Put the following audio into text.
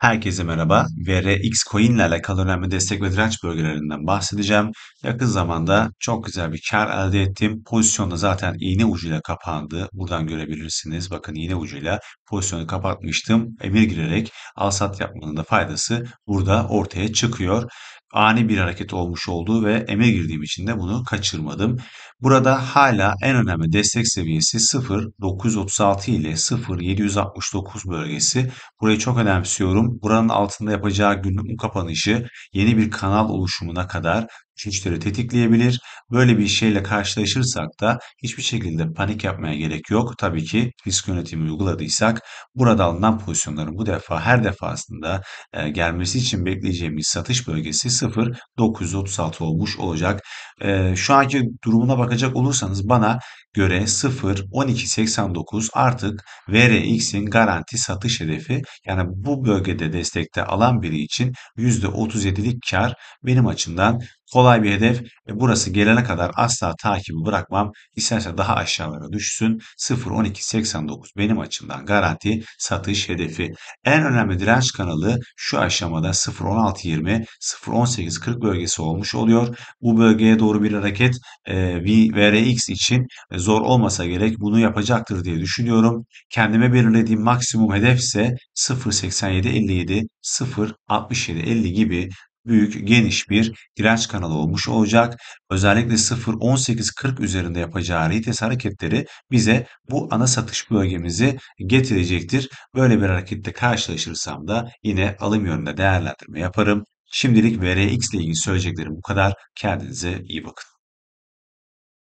Herkese merhaba. VRX Coin ile alakalı önemli destek ve direnç bölgelerinden bahsedeceğim. Yakın zamanda çok güzel bir kar elde ettim. Pozisyonda zaten iğne ucuyla kapandı. Buradan görebilirsiniz. Bakın iğne ucuyla pozisyonu kapatmıştım. Emir girerek al sat yapmanın da faydası burada ortaya çıkıyor ani bir hareket olmuş olduğu ve eme girdiğim için de bunu kaçırmadım. Burada hala en önemli destek seviyesi 0.936 ile 0.769 bölgesi. Burayı çok önemsiyorum. Buranın altında yapacağı günlük kapanışı yeni bir kanal oluşumuna kadar düşüşleri tetikleyebilir Böyle bir şeyle karşılaşırsak da hiçbir şekilde panik yapmaya gerek yok. Tabii ki risk yönetimi uyguladıysak burada alınan pozisyonların bu defa her defasında e, gelmesi için bekleyeceğimiz satış bölgesi 0.936 olmuş olacak e, şu anki durumuna bakacak olursanız bana göre 0 12.89 artık VRX'in garanti satış hedefi yani bu bölgede destekte alan biri için %37'lik kar benim açımdan kolay bir hedef. E, burası gelene kadar asla takibi bırakmam. İsterse daha aşağılara düşsün. 0.12.89 benim açımdan garanti satış hedefi. En önemli direnç kanalı şu aşamada 0.16.20 0.18.40 bölgesi olmuş oluyor. Bu bölgeye doğru doğru bir hareket e, VRX için zor olmasa gerek bunu yapacaktır diye düşünüyorum. Kendime belirlediğim maksimum hedef ise 0.87.57, 0.67.50 gibi büyük, geniş bir direnç kanalı olmuş olacak. Özellikle 0.18.40 üzerinde yapacağı retest hareketleri bize bu ana satış bölgemizi getirecektir. Böyle bir harekette karşılaşırsam da yine alım yönünde değerlendirme yaparım. Şimdilik VRX ile ilgili söyleyeceklerim bu kadar. Kendinize iyi bakın.